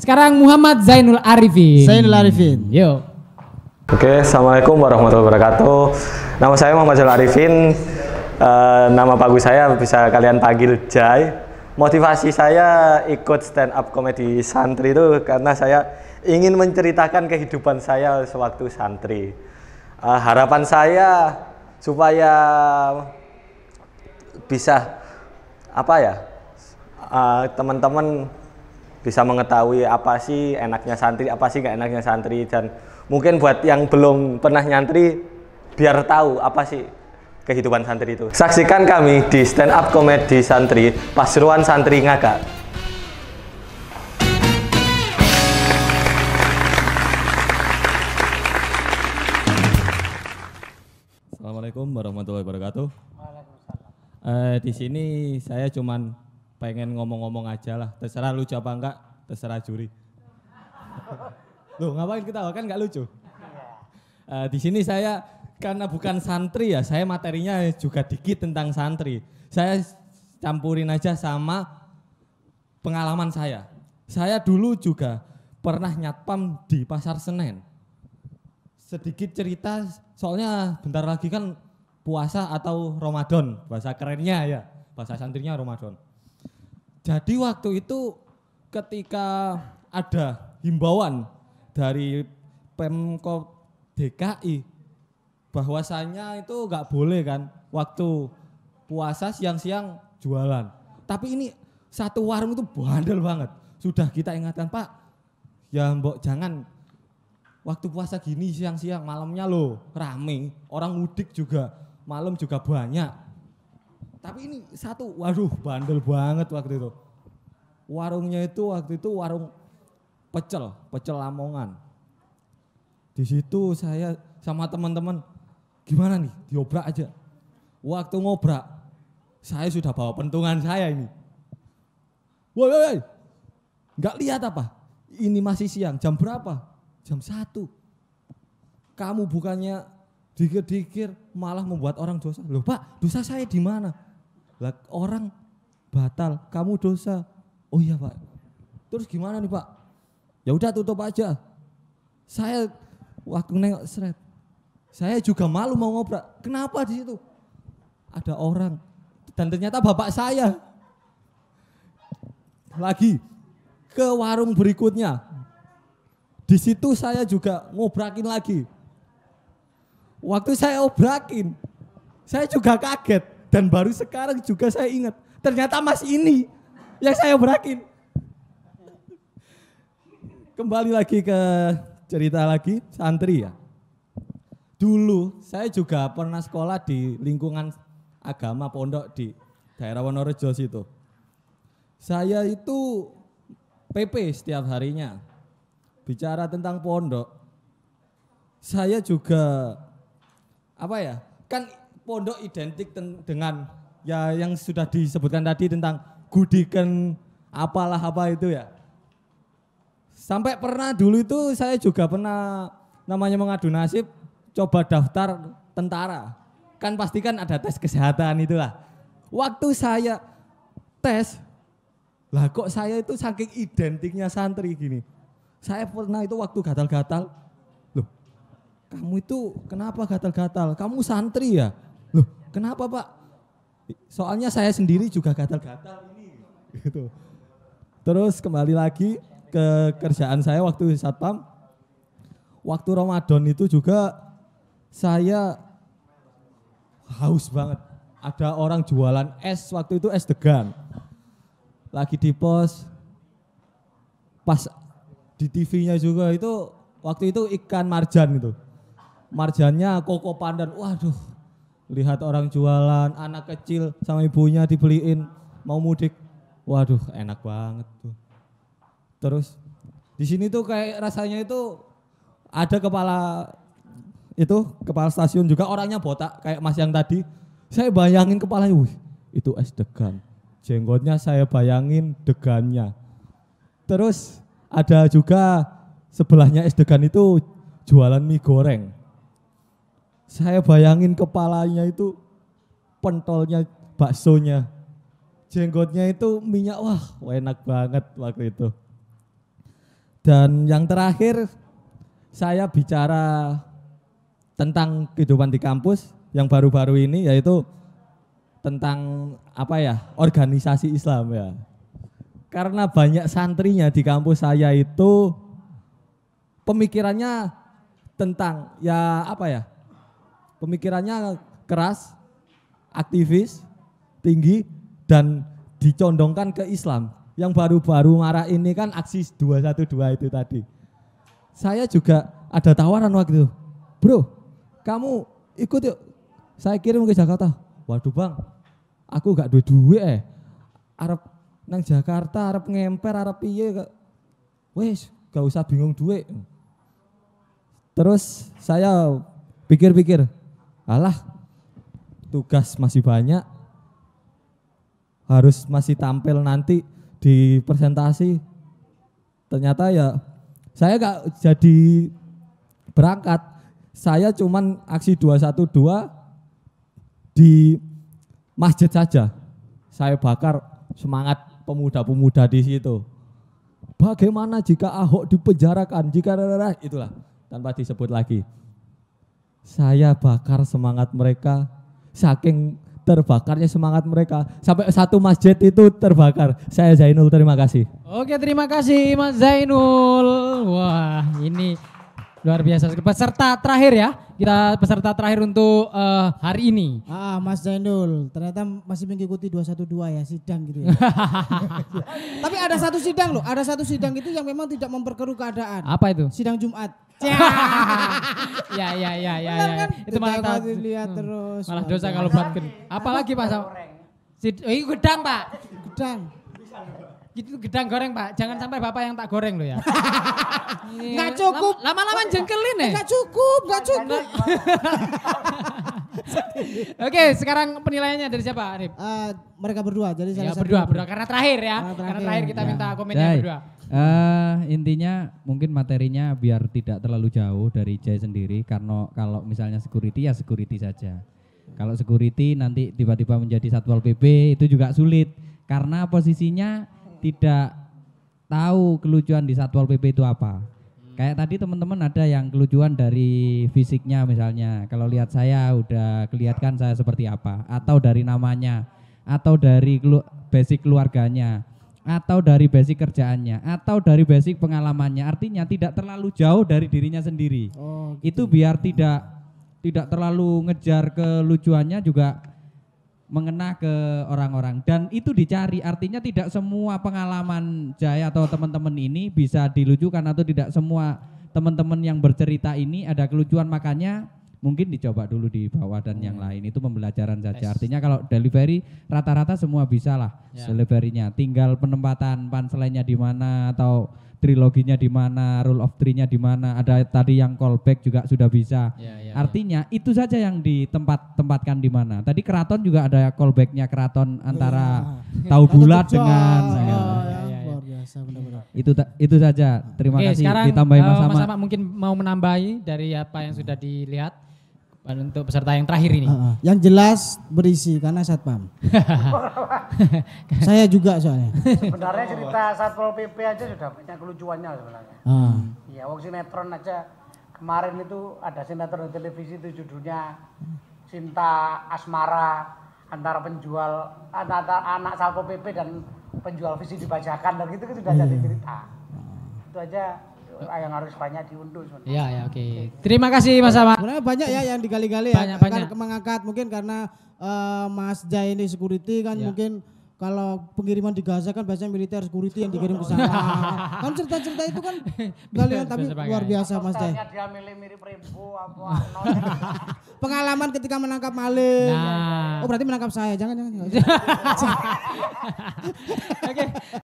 Sekarang Muhammad Zainul Arifin. Zainul Arifin. Yo. Oke, assalamualaikum warahmatullahi wabarakatuh. Nama saya Muhammad Zainul Arifin. Uh, nama pagu saya bisa kalian panggil Jai motivasi saya ikut stand up komedi santri itu karena saya ingin menceritakan kehidupan saya sewaktu santri. Uh, harapan saya supaya bisa apa ya eh, teman-teman uh, teman -teman bisa mengetahui apa sih enaknya santri, apa sih nggak enaknya santri dan mungkin buat yang belum pernah nyantri biar tahu apa sih kehidupan santri itu. Saksikan kami di stand up komedi santri Pasuruan Santri Ngakak. Assalamualaikum warahmatullahi wabarakatuh. Waalaikumsalam. Uh, eh, di sini saya cuman pengen ngomong-ngomong aja lah. Terserah lucu apa enggak, terserah juri. Loh ngapain kita kan enggak lucu? Uh, di sini saya karena bukan santri ya, saya materinya juga dikit tentang santri. Saya campurin aja sama pengalaman saya. Saya dulu juga pernah nyatpam di Pasar Senen. Sedikit cerita, soalnya bentar lagi kan puasa atau Ramadan, bahasa kerennya ya, bahasa santrinya Ramadan. Jadi waktu itu ketika ada himbauan dari pemko DKI bahwasannya itu nggak boleh kan waktu puasa siang-siang jualan. Tapi ini satu warung itu bandel banget. Sudah kita ingatkan Pak, ya mbok jangan waktu puasa gini siang-siang malamnya loh rame orang mudik juga malam juga banyak tapi ini satu, waduh bandel banget waktu itu. Warungnya itu waktu itu warung pecel, pecel Lamongan. Di situ saya sama teman-teman gimana nih, diobrak aja. Waktu ngobrak, saya sudah bawa pentungan saya ini. Woi, woi, nggak lihat apa? Ini masih siang, jam berapa? Jam satu. Kamu bukannya dikir-dikir malah membuat orang dosa. Loh pak, dosa saya di mana? Lah orang batal, kamu dosa. Oh iya pak. Terus gimana nih pak? Ya udah tutup aja. Saya waktu nengok seret. Saya juga malu mau ngobrol. Kenapa di situ? Ada orang dan ternyata bapak saya lagi ke warung berikutnya. Di situ saya juga ngobrakin lagi. Waktu saya obrakin, saya juga kaget. Dan baru sekarang juga saya ingat, ternyata mas ini yang saya berakin. Kembali lagi ke cerita lagi santri ya. Dulu saya juga pernah sekolah di lingkungan agama pondok di daerah Wonorejo situ. Saya itu PP setiap harinya. Bicara tentang pondok, saya juga apa ya? Kan pondok identik dengan ya yang sudah disebutkan tadi tentang gudikan apalah apa itu ya. Sampai pernah dulu itu saya juga pernah namanya mengadu nasib coba daftar tentara. Kan pastikan ada tes kesehatan itulah. Waktu saya tes, lah kok saya itu saking identiknya santri gini. Saya pernah itu waktu gatal-gatal, loh kamu itu kenapa gatal-gatal? Kamu santri ya? Kenapa Pak? Soalnya saya sendiri juga gatal-gatal ini. Gitu. Terus kembali lagi ke kerjaan saya waktu satpam. Waktu Ramadan itu juga saya haus banget. Ada orang jualan es waktu itu es degan. Lagi di pos pas di TV-nya juga itu waktu itu ikan marjan itu. Marjannya koko pandan. Waduh, lihat orang jualan anak kecil sama ibunya dibeliin mau mudik waduh enak banget tuh terus di sini tuh kayak rasanya itu ada kepala itu kepala stasiun juga orangnya botak kayak mas yang tadi saya bayangin kepalanya wih itu es degan jenggotnya saya bayangin degannya terus ada juga sebelahnya es degan itu jualan mie goreng saya bayangin kepalanya itu pentolnya baksonya. Jenggotnya itu minyak, wah enak banget waktu itu. Dan yang terakhir saya bicara tentang kehidupan di kampus yang baru-baru ini yaitu tentang apa ya organisasi Islam ya karena banyak santrinya di kampus saya itu pemikirannya tentang ya apa ya pemikirannya keras, aktivis, tinggi, dan dicondongkan ke Islam. Yang baru-baru marah ini kan aksi 212 itu tadi. Saya juga ada tawaran waktu itu. Bro, kamu ikut yuk. Saya kirim ke Jakarta. Waduh bang, aku gak duit duit eh. Arab nang Jakarta, Arab ngemper, Arab piye. Wes, gak usah bingung duit. Terus saya pikir-pikir, alah tugas masih banyak harus masih tampil nanti di presentasi ternyata ya saya gak jadi berangkat saya cuman aksi 212 di masjid saja saya bakar semangat pemuda-pemuda di situ bagaimana jika Ahok dipenjarakan jika itulah tanpa disebut lagi saya bakar semangat mereka, saking terbakarnya semangat mereka sampai satu masjid itu terbakar. Saya Zainul terima kasih. Oke, terima kasih Mas Zainul. Wah, ini Luar biasa. Peserta terakhir ya, kita peserta terakhir untuk uh, hari ini. Ah, Mas Zainul, ternyata masih mengikuti 212 ya sidang gitu ya. Tapi ada satu sidang loh, ada satu sidang itu yang memang tidak memperkeruh keadaan. Apa itu? Sidang Jumat. ya ya ya ya. ya. Kan? Itu malah tak, lihat hmm, terus. Malah dosa kalau buat Apalagi Pak Sid, oh, gedang Pak. Gedang. Gitu gedang goreng pak, jangan ya. sampai bapak yang tak goreng loh ya. Iya. nggak cukup. Lama-lama jengkelin ya. Nggak cukup, nggak cukup. Oke, sekarang penilaiannya dari siapa, Arif? Uh, mereka berdua. Jadi ya, berdua, berdua. Karena terakhir ya. Karena terakhir, karena terakhir kita ya. minta komennya Jai. berdua. Uh, intinya mungkin materinya biar tidak terlalu jauh dari Jay sendiri karena kalau misalnya security ya security saja. Kalau security nanti tiba-tiba menjadi Satpol PP itu juga sulit karena posisinya tidak tahu kelucuan di Satpol PP itu apa. Hmm. Kayak tadi teman-teman ada yang kelucuan dari fisiknya misalnya. Kalau lihat saya udah kelihatan saya seperti apa atau dari namanya atau dari kelu basic keluarganya atau dari basic kerjaannya atau dari basic pengalamannya. Artinya tidak terlalu jauh dari dirinya sendiri. Oh, gitu. Itu ya. biar tidak tidak terlalu ngejar kelucuannya juga mengena ke orang-orang dan itu dicari artinya tidak semua pengalaman Jaya atau teman-teman ini bisa dilucukan atau tidak semua teman-teman yang bercerita ini ada kelucuan makanya mungkin dicoba dulu di bawah dan hmm. yang lain itu pembelajaran saja artinya kalau delivery rata-rata semua bisa lah ya. deliverynya tinggal penempatan panselnya di mana atau triloginya di mana, rule of three-nya di mana, ada tadi yang callback juga sudah bisa. Ya, ya, ya. Artinya ya. itu saja yang ditempat-tempatkan di mana. Tadi keraton juga ada callback-nya keraton antara ya. tahu bulat dengan oh, ya, ya, ya Itu itu saja. Terima Oke, kasih sekarang, ditambahin eh, Mas Mas mungkin mau menambahi dari apa yang sudah dilihat untuk peserta yang terakhir ini. Uh, uh. Yang jelas berisi karena satpam. saya juga soalnya. Sebenarnya cerita satpol pp aja sudah banyak kelucuannya sebenarnya. Iya, uh. waktu sinetron aja kemarin itu ada sinetron di televisi itu judulnya Cinta Asmara antara penjual antara anak satpol pp dan penjual visi dibacakan dan gitu kan sudah yeah. cerita. Itu aja Ah, yang harus banyak diunduh sebenarnya. Ya ya oke. Okay. Terima kasih Mas Ahmad. Sebenarnya banyak ya yang digali-gali banyak, ya. Banyak. Kan mengangkat mungkin karena uh, Mas Jai ini security kan ya. mungkin kalau pengiriman di Gaza kan biasanya militer security yang dikirim ke sana. kan cerita-cerita itu kan galian tapi luar biasa Mas Jai. dia mirip Rembo apa Pengalaman ketika menangkap maling. Nah. Oh berarti menangkap saya, jangan-jangan. Oke. Jangan.